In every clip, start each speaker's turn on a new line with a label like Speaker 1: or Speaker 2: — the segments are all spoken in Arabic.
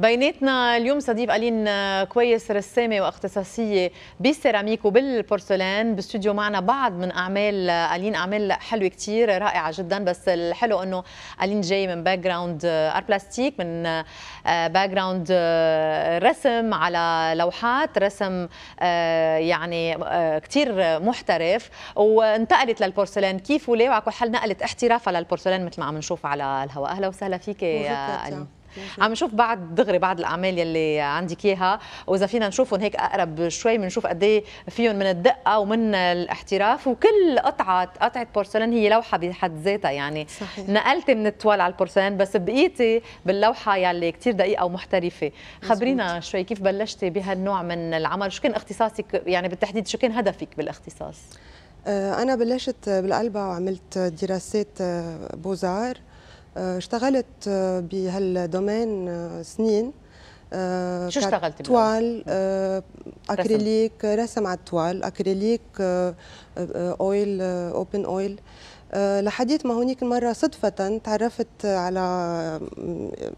Speaker 1: بيناتنا اليوم صديق ألين آه، كويس رسامة واختصاصية بالسيراميك وبالبورسلان باستوديو معنا بعض من أعمال آه، ألين أعمال حلوة كثير رائعة جدا بس الحلو أنه ألين جاي من باك جراوند أر بلاستيك من باك آه، جراوند رسم على لوحات رسم يعني كثير محترف وانتقلت للبورسلان كيف وليه وعلى كل حال نقلت احترافها للبورسلان مثل ما عم نشوف على الهواء أهلا وسهلا فيك يا ألين عم نشوف بعد دغري بعض الاعمال يلي عندك اياها واذا فينا نشوفهم هيك اقرب شوي بنشوف قد ايه فيهم من الدقه ومن الاحتراف وكل قطعه قطعه بورسلين هي لوحه بحد ذاتها يعني صحيح. نقلتي من التوال على البورسلين بس بقيتي باللوحه يلي كثير دقيقه ومحترفه خبرينا شوي كيف بلشتي بهالنوع من العمل شو كان اختصاصك يعني بالتحديد شو كان
Speaker 2: هدفك بالاختصاص آه، أنا بلشت بالقلبة وعملت دراسات آه، بوزار آه، آه، آه، اشتغلت بهالدومين سنين شو اشتغلت توال اكريليك رسم على التوال اكريليك اويل اوبن اويل لحديت ما هونيك مرة صدفة تعرفت على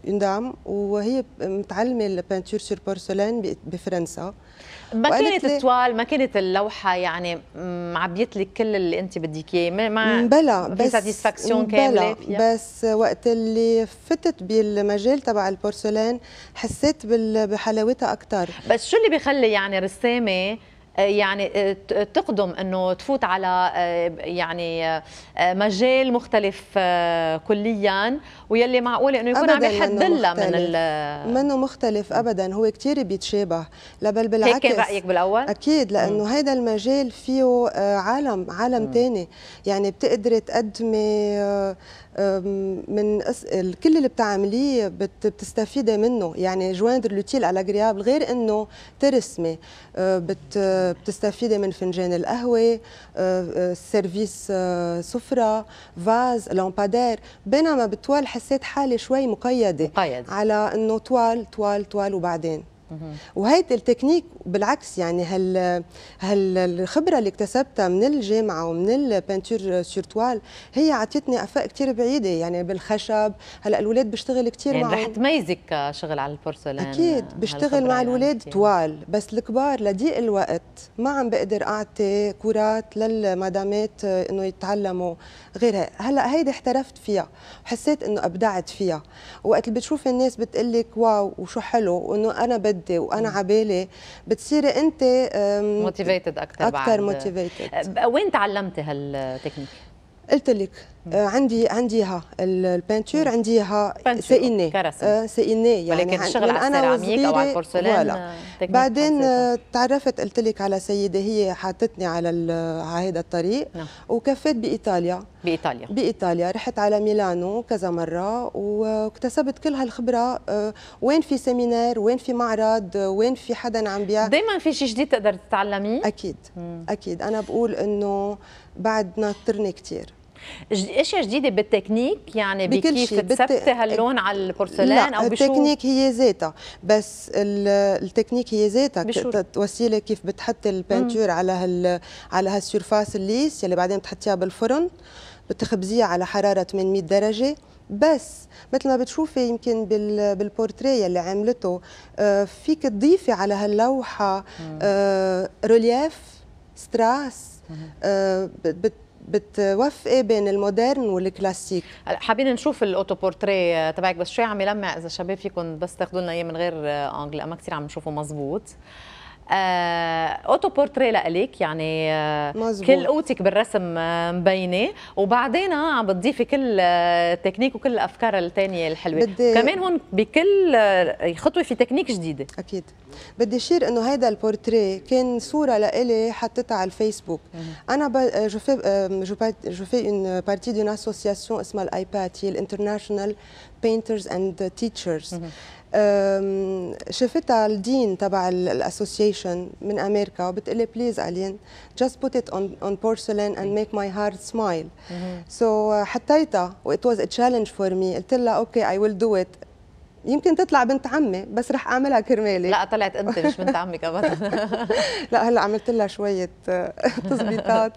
Speaker 2: اون دام وهي متعلمة البانتور سور بورسلين بفرنسا ما كانت
Speaker 1: التوال ما كانت اللوحه يعني معبيت لك كل اللي انت بدك اياه ما بلا بس ساتيسفاكسيون كامله
Speaker 2: بس وقت اللي فتت بالمجال تبع البورسلين حسيت بحلاوتها اكثر
Speaker 1: بس شو اللي بيخلي يعني رسامه آه، يعني آه، آه، تقدم انه تفوت على يعني مجال مختلف كليا ويلي معقول انه يكون عم يحدلها من ال
Speaker 2: منه مختلف ابدا هو كثير بيتشابه لا بل بالعكس هيك كان رايك بالاول اكيد لانه هذا المجال فيه عالم عالم ثاني يعني بتقدري تقدمي من أسئل كل اللي بتعمليه بتستفيدي منه يعني جواندر لوتيل على الاغريابل غير انه ترسمي أه، بتستفيدي من فنجان القهوه أه، أه، سيرفيس سفره فاز لامبادير بينما بالطوال حسيت حالي شوي مقيده مقيد. على انه طوال طوال طوال وبعدين وهيدي التكنيك بالعكس يعني هال هالخبره اللي اكتسبتها من الجامعه ومن البنتور سور توال هي عطيتني افاق كثير بعيده يعني بالخشب هلا الاولاد بيشتغل كثير يعني معهم رح
Speaker 1: تميزك شغل على البورسلين اكيد بشتغل مع
Speaker 2: الاولاد يعني. طوال بس الكبار لضيق الوقت ما عم بقدر اعطي كرات للمدامات انه يتعلموا غير هلا هيدي احترفت فيها وحسيت انه ابدعت فيها وقت اللي بتشوف الناس بتقول لك واو وشو حلو وانه انا بدي بدي وانا بالي بتصيري انت موتيفيتد اكثر اكثر موتيفيتد
Speaker 1: وين تعلمتي هالتكنيك؟
Speaker 2: قلت لك آه، عندي عندي اياها البانتور عندي اياها سئني آه سئني يعني ولكن الشغل على السيراميك او على البورسلين بعدين آه، تعرفت قلت لك على سيده هي حاطتني على على هذا الطريق نعم. وكفيت بايطاليا بايطاليا بايطاليا رحت على ميلانو كذا مره واكتسبت كل هالخبره آه، وين في سيمينار وين في معرض آه، وين في حدا عم بيع دائما في شيء جديد تقدر تتعلميه اكيد مم. اكيد انا بقول انه بعد ناطرني كثير اشياء جديده
Speaker 1: بالتكنيك يعني بكيف تثبتي بت... هاللون على البورسلان او بشو التكنيك
Speaker 2: هي ذاتها بس التكنيك هي ذاتها وسيله كيف بتحطي البانتور على هال على هالسيرفاس الليس اللي بعدين بتحطيها بالفرن بتخبزيه على حراره 800 درجه بس مثل ما بتشوفي يمكن بالبورتريه اللي عملته آه، فيك تضيفي على هاللوحه آه، رولياف ستراس آه، بتوفقي بين المودرن والكلاسيك
Speaker 1: حابين نشوف الاوتو بورتريه تبعك بس شوي عم يلمع اذا شباب فيكم بس تاخذوا لنا اياه من غير انجل اما كثير عم نشوفه مزبوط اوتو بورتري لك يعني آه، مزبوط. كل قوتك بالرسم آه، مبينه وبعدين آه، عم بتضيفي كل تكنيك وكل الافكار الثانيه الحلوه بدي كمان هون بكل خطوه في
Speaker 2: تكنيك جديده اكيد بدي اشير انه هذا البورتري كان صوره لإلي حطيتها على الفيسبوك انا جو في جو في اون بارتي دون اسوسياسيون اسمها الايباد هي الانترناشونال بينترز اند تيتشرز شفتها الدين تبع الاسوسيشن من امريكا وبتقلي بليز الين جاست بوت ات اون اون بورسلين اند ميك ماي هارت سمايل سو حطيتها و واز تشالنج فور مي قلت لها اوكي اي ويل دو ات يمكن تطلع بنت عمي بس رح اعملها كرمالي لا طلعت انت مش بنت
Speaker 1: عمك ابدا
Speaker 2: لا هلا عملت لها شويه آه، تظبيطات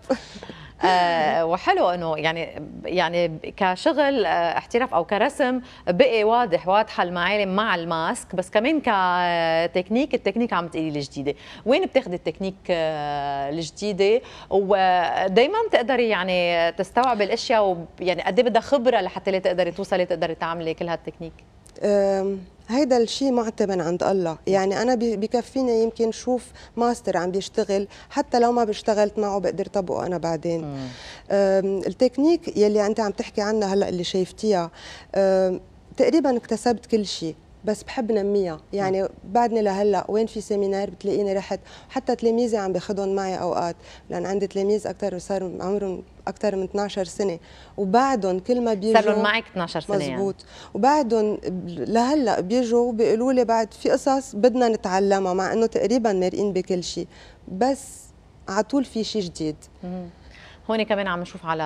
Speaker 1: آه، وحلو انه يعني يعني كشغل آه، احتراف او كرسم بقي واضح واضحه المعالم مع الماسك بس كمان كتكنيك التكنيك عم تقولي الجديده وين بتاخذي التكنيك آه، الجديده ودائما تقدري يعني تستوعبي الاشياء ويعني قد إيه بدها خبره لحتى تقدري توصلي تقدري تعملي كل هالتكنيك
Speaker 2: هيدا الشيء معتمد عند الله يعني أنا بكفيني يمكن شوف ماستر عم بيشتغل حتى لو ما بشتغلت معه بقدر طبقه أنا بعدين التكنيك يلي أنت عم تحكي عنها هلأ اللي شايفتيها تقريبا اكتسبت كل شيء بس بحب نميها يعني بعدني لهلا وين في سيمينار بتلاقيني رحت حتى تلاميذي عم باخذهم معي اوقات لان عندي تلاميذ اكثر وصار عمرهم اكثر من 12 سنه وبعدهم كل ما بيجوا صار لهم معك
Speaker 1: 12 سنه يعني. مزبوط يعني.
Speaker 2: وبعدهم لهلا بيجوا بيقولوا لي بعد في قصص بدنا نتعلمها مع انه تقريبا مرقين بكل شيء بس على طول في شيء جديد
Speaker 1: هون كمان عم نشوف على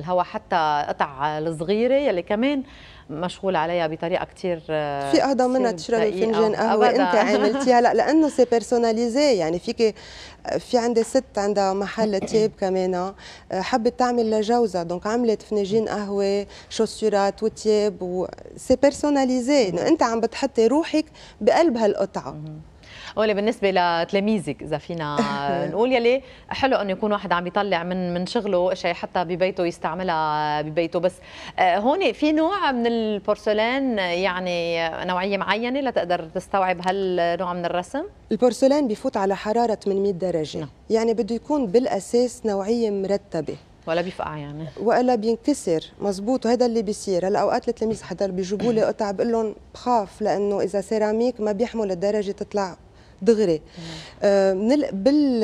Speaker 1: الهواء حتى قطع الصغيره يلي كمان مشغول عليها بطريقه كثير آه، في اهدا منها تشربي فنجان قهوه انت عملتيها هلا
Speaker 2: لانه سي بيرسوناليزي يعني فيك في عندي ست عندها محل تياب كمان آه، حبت تعمل لجوزها دونك عملت فناجين قهوه شوسيرات وتياب و سي بيرسوناليزي انه انت عم بتحطي روحك بقلب هالقطعه
Speaker 1: اولي بالنسبه لتلاميذك اذا فينا نقول يلي حلو انه يكون واحد عم يطلع من من شغله شيء حتى ببيته يستعملها ببيته بس آه، هون في نوع من البورسلين يعني نوعيه معينه لتقدر تستوعب هالنوع من الرسم
Speaker 2: البورسلين بفوت على حراره 800 درجه نعم. يعني بده يكون بالاساس نوعيه مرتبه
Speaker 1: ولا بيفقع يعني
Speaker 2: ولا بينكسر مزبوط وهذا اللي بيصير هلا اوقات التلاميذ حضر بيجيبوا لي قطع بقول لهم بخاف لانه اذا سيراميك ما بيحمل الدرجه تطلع دغري آه، من بال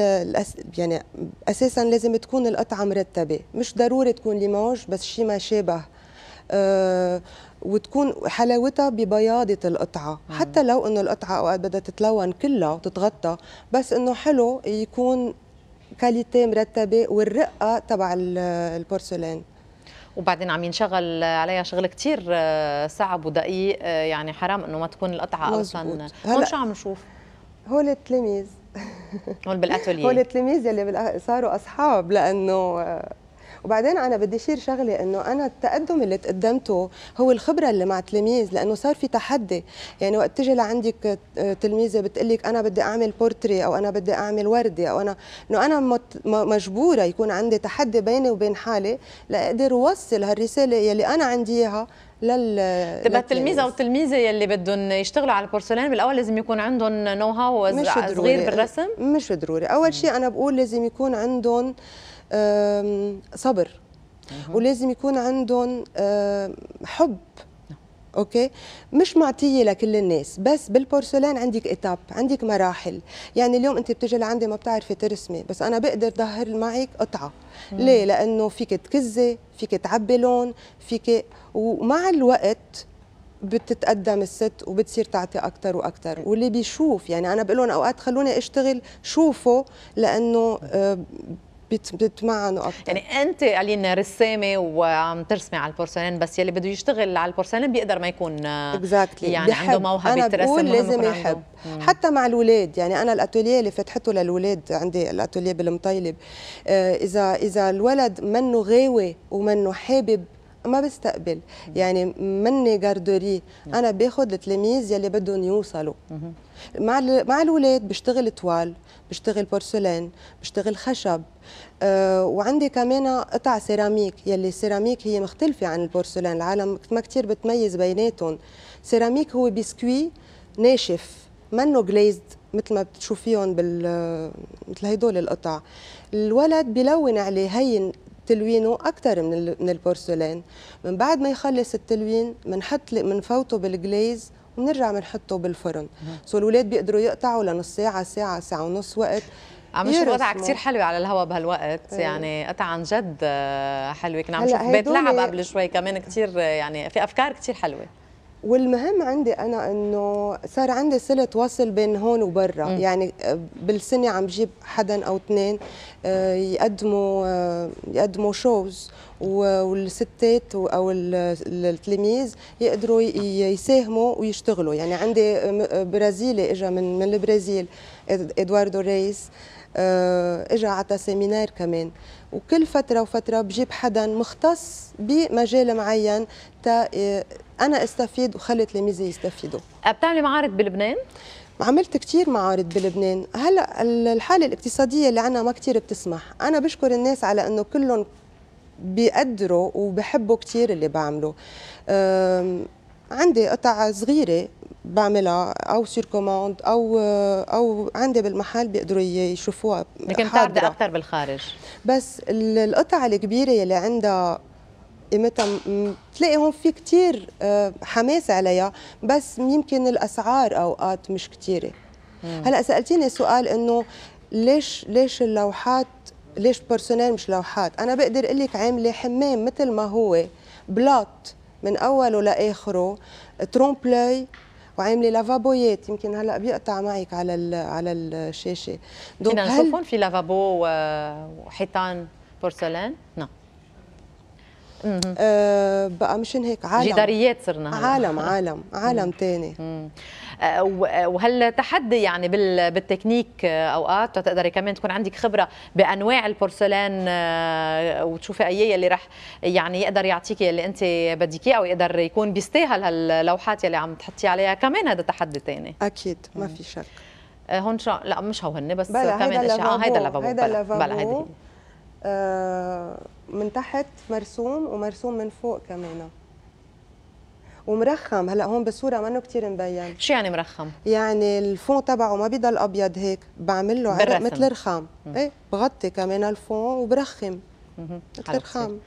Speaker 2: يعني اساسا لازم تكون القطعه مرتبه مش ضروري تكون ليمونج بس شيء ما شابه آه، وتكون حلاوتها ببياضة القطعة مم. حتى لو انه القطعة اوقات بدها تتلون كلها وتتغطى بس انه حلو يكون كاليتي مرتبة والرقة تبع البورسلين وبعدين عم
Speaker 1: ينشغل عليها شغل كثير آه، صعب ودقيق يعني حرام انه ما تكون القطعة اصلا هون شو
Speaker 2: عم نشوف؟ هول التلاميذ هول بالاتوليه هول التلاميذ يلي صاروا اصحاب لانه وبعدين انا بدي اشير شغله انه انا التقدم اللي تقدمته هو الخبره اللي مع تلاميذ لانه صار في تحدي يعني وقت تجي لعندك آه، تلميذه بتقلك انا بدي اعمل بورتري او انا بدي اعمل وردي او انا انه انا مجبوره يكون عندي تحدي بيني وبين حالي لاقدر اوصل هالرساله يلي انا عندي اياها لل تبع التلميذ او
Speaker 1: التلميذه يلي بدهم يشتغلوا على البورسلين بالاول لازم يكون عندهم نو هاو صغير بالرسم
Speaker 2: مش ضروري اول شيء انا بقول لازم يكون عندهم صبر ولازم يكون عندهم حب اوكي مش معطيه لكل الناس بس بالبورسلان عندك اتاب عندك مراحل يعني اليوم انت بتجي لعندي ما بتعرفي ترسمي بس انا بقدر ظهر معك قطعه ليه لانه فيك تكزي فيك تعبي لون فيك ومع الوقت بتتقدم الست وبتصير تعطي اكثر واكثر واللي بيشوف يعني انا بقول لهم اوقات خلوني اشتغل شوفوا لانه آه، بيتمعنوا اكثر
Speaker 1: يعني انت الين رسامه وعم ترسمي على البورسلين بس يلي بده يشتغل على البورسلين بيقدر ما يكون exactly. يعني بحب. عنده موهبه أنا ترسم بقول لازم يحب
Speaker 2: عنده. حتى مع الاولاد يعني انا الاتوليه اللي فتحته للاولاد عندي الاتوليه بالمطيلب آه، اذا اذا الولد منه غاوي ومنه حابب ما بستقبل يعني مني جاردوري انا باخذ التلاميذ يلي بدهم يوصلوا مع مع الاولاد بشتغل طوال بشتغل بورسلين بشتغل خشب أه وعندي كمان قطع سيراميك يلي السيراميك هي مختلفة عن البورسلين العالم ما كتير بتميز بيناتهم سيراميك هو بسكوي ناشف منه جليزد مثل ما بتشوفيهم بال مثل هدول القطع الولد بلون عليه هين تلوينه اكثر من البورسلين من بعد ما يخلص التلوين بنحط بنفوته بالجليز بنرجع بنحطه بالفرن سو الاولاد بيقدروا يقطعوا لنص ساعه ساعه ساعه ونص وقت عم نشوف وضعها كثير حلوة
Speaker 1: على الهواء بهالوقت ايه. يعني قطع عن جد آه، حلوة كنا عم نشوف بيت لعب قبل شوي كمان كثير آه، يعني في افكار كثير حلوه
Speaker 2: والمهم عندي انا انه صار عندي صله وصل بين هون وبرا م. يعني آه، بالسنه عم بجيب حدا او اثنين يقدموا يقدموا شوز والستات او التلاميذ يقدروا يساهموا ويشتغلوا يعني عندي برازيلي اجا من من البرازيل ادواردو ريس آه، اجى عطى سيمينار كمان وكل فتره وفتره بجيب حدا مختص بمجال معين تا آه، انا استفيد وخلي تلاميذي يستفيدوا بتعملي معارض بلبنان عملت كثير معارض بلبنان هلا الحاله الاقتصاديه اللي عندنا ما كثير بتسمح انا بشكر الناس على انه كلهم بيقدروا وبحبوا كثير اللي بعمله عندي قطع صغيره بعملها او سير كوموند او او عندي بالمحل بيقدروا يشوفوها لكن بتعرضي اكثر بالخارج بس القطع الكبيره اللي عندها قيمتها إيه بتلاقي هون في كثير أه، حماس عليها بس يمكن الاسعار اوقات مش كثيره هلا سالتيني سؤال انه ليش ليش اللوحات ليش بيرسونيل مش لوحات انا بقدر اقول لك عامله حمام مثل ما هو بلاط من اوله لاخره ترومب وعامله لافابويات يمكن هلا بيقطع معك على الـ على الشاشه دونك فينا نشوفهم
Speaker 1: في لافابو وحيطان بورسلان؟
Speaker 2: نعم آه بقى مشان
Speaker 1: هيك عالم جداريات صرنا عالم عالم عالم ثاني وهل تحدي يعني بالتكنيك اوقات تقدري كمان تكون عندك خبره بانواع البورسلان آه، وتشوفي اي اللي رح يعني يقدر يعطيكي اللي انت بدك اياه او يقدر يكون بيستاهل هاللوحات اللي عم تحطي عليها كمان هذا تحدي ثاني اكيد ما في شك آه، هون شو لا مش هون بس بلا كمان اشياء اه هيدا لافابو هيدا لافابو بلا هيدي
Speaker 2: آه، من تحت مرسوم ومرسوم من فوق كمان ومرخم هلا هون بالصوره منه كثير مبين شو يعني مرخم يعني الفون تبعه ما بيضل ابيض هيك بعمل له عرق مثل رخام ايه بغطي كمان الفون وبرخم مثل رخام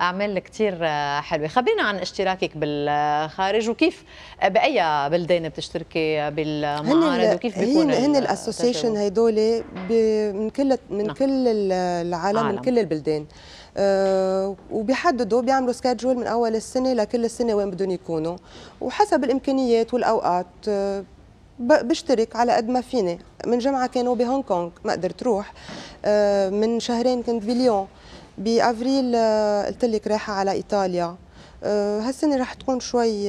Speaker 1: اعمال كثير آه، حلوه خبرينا عن اشتراكك بالخارج وكيف آه، باي بلدان بتشتركي بالمعارض وكيف بيكون هن الاسوسيشن
Speaker 2: هدول من كل من نعم. كل العالم عالم. من كل البلدان آه، وبيحددوا بيعملوا سكادجول من اول السنه لكل السنه وين بدهم يكونوا وحسب الامكانيات والاوقات آه، بشترك على قد ما فيني من جمعه كانوا بهونغ كونغ ما قدرت روح آه، من شهرين كنت بليون بافريل قلت لك رايحه على ايطاليا هالسنه رح تكون شوي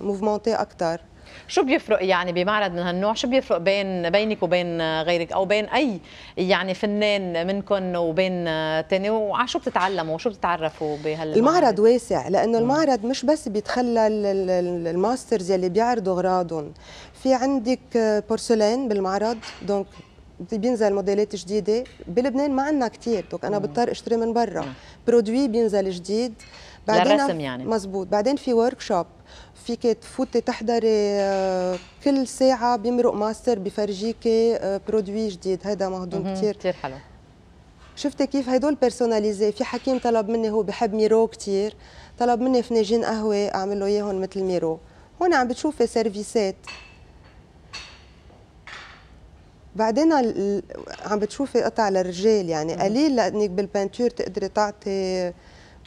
Speaker 2: موفمونتي اكثر
Speaker 1: شو بيفرق يعني بمعرض من هالنوع شو بيفرق بين بينك وبين غيرك او بين اي يعني فنان منكم وبين تاني وعشو بتتعلموا وشو بتتعرفوا بهال المعرض
Speaker 2: واسع لانه المعرض مش بس بيتخلى الماسترز يلي بيعرضوا اغراضهم في عندك بورسلين بالمعرض دونك بينزل موديلات جديده بلبنان ما عندنا كثير دونك انا بضطر اشتري من برا برودوي بينزل جديد
Speaker 1: بعدين للرسم يعني
Speaker 2: مزبوط بعدين في ورك شوب فيك تفوتي تحضري آه، كل ساعه بيمرق ماستر بفرجيكي برودوي آه، جديد هذا مهضوم كتير كتير حلو شفتي كيف هدول بيرسوناليزي في حكيم طلب مني هو بحب ميرو كتير طلب مني فناجين قهوه اعمل له اياهم مثل ميرو هون عم بتشوفي سيرفيسات بعدين عم بتشوفي قطع للرجال يعني قليل لانك بالبانتور تقدري تعطي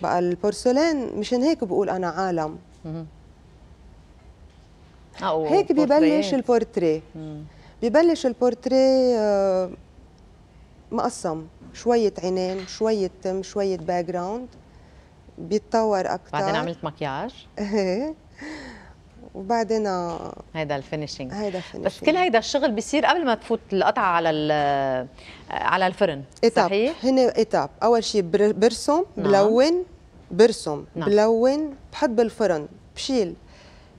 Speaker 2: بقى البورسلين مشان هيك بقول انا عالم
Speaker 1: هيك ببلش
Speaker 2: البورتريه ببلش البورتريه آه، مقسم شوية عينين شوية تم شوية باك جراوند بيتطور أكثر بعدين عملت
Speaker 1: مكياج
Speaker 2: ايه وبعدين آه، هيدا الفينشينج هيدا الفينشينج بس كل
Speaker 1: هيدا الشغل بيصير قبل ما تفوت القطعة على آه، على الفرن إتاب. صحيح؟
Speaker 2: هن إتاب أول شيء برسم نعم. بلون برسم نعم. بلون بحط بالفرن بشيل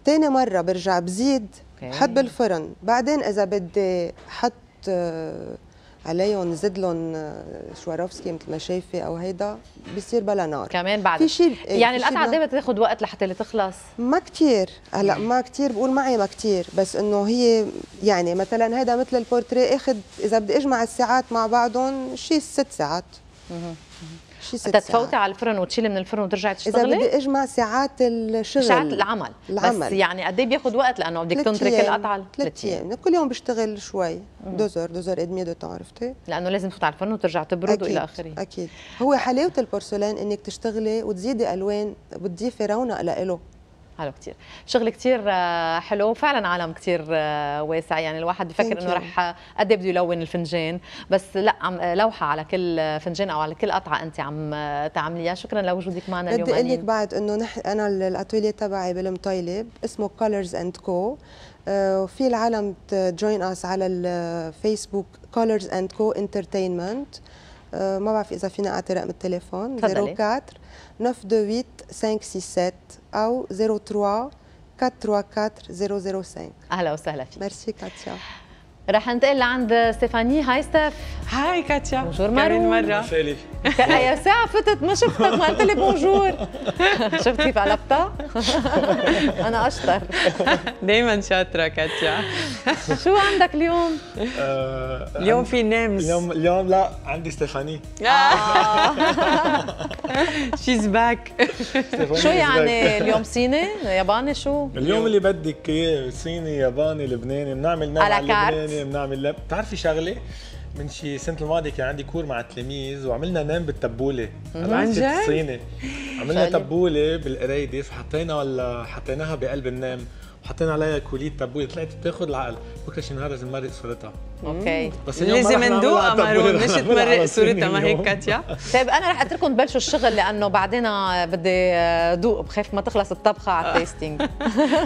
Speaker 2: تاني مرة برجع بزيد بحط بالفرن بعدين إذا بدي حط آه، عليهم زد لهم آه، شوارفسكي مثل ما شايفه او هيدا بصير بلا نار كمان بعد في شيء إيه، يعني القطعه قد بتاخذ وقت لحتى اللي تخلص ما كثير هلا ما كثير بقول معي ما كثير بس انه هي يعني مثلا هيدا مثل البورتريه اخذ اذا بدي اجمع الساعات مع بعضهم شيء ست ساعات شي ست تفوتي
Speaker 1: على الفرن وتشيلي من الفرن وترجعي تشتغلي اذا بدي
Speaker 2: اجمع ساعات الشغل ساعات العمل, العمل. بس يعني
Speaker 1: قد ايه بياخذ وقت لانه بدك تنتركي القطعه
Speaker 2: ثلاث ايام كل يوم بشتغل شوي دوزر دوزر ادمي دو تان عرفتي لانه لازم تفوت على الفرن وترجع تبرد والى اخره اكيد هو حلاوه البورسلين انك تشتغلي وتزيدي الوان بتضيفي رونق له
Speaker 1: حلو كثير شغل كثير آه، حلو وفعلا عالم كثير آه، واسع يعني الواحد بفكر انه رح آه، قد إيه بده يلون الفنجان بس لا عم لوحه على كل فنجان او على كل قطعه انت عم تعمليها شكرا لوجودك معنا اليوم بدي اقول لك
Speaker 2: بعد انه انا الاتوليه تبعي بالمطيلب اسمه كولرز اند كو وفي العالم تجوين اس على الفيسبوك كولرز اند كو انترتينمنت ما بعرف اذا فينا اعطي رقم التليفون 04 928 567 او 03 434 005
Speaker 1: اهلا وسهلا فيك ميرسي كاتيا راح ننتقل لعند ستيفاني هاي ستيف هاي كاتيا بونجور مارو مرة يا ساعة فتت ما شفتك ما قلت لي بونجور شفت كيف قلبتها؟ أنا أشطر دايما شاطرة كاتيا شو عندك اليوم؟ آه، اليوم في نيمز اليوم اليوم لا عندي ستيفاني شيز آه. آه. باك شو يعني اليوم صيني؟ ياباني شو؟ اليوم اللي بدك اياه صيني ياباني لبناني بنعمل نيمز على كارت كنا بنعمل لاب بتعرفي شغله من شي السنه الماضيه كان عندي كور مع التلاميذ وعملنا نام بالتبوله عن الصيني عملنا تبوله بالقريدس فحطينا ولا حطيناها بقلب النام وحطينا عليها كولية تبوله طلعت بتاخذ العقل بكره شي نهار لازم نمرق صورتها اوكي بس لازم ندوقها مارون مش تمرق صورتها ما هيك
Speaker 2: كاتيا
Speaker 1: طيب انا رح اترككم تبلشوا الشغل لانه بعدين آه، بدي آه، ذوق بخاف ما تخلص الطبخه على التيستينج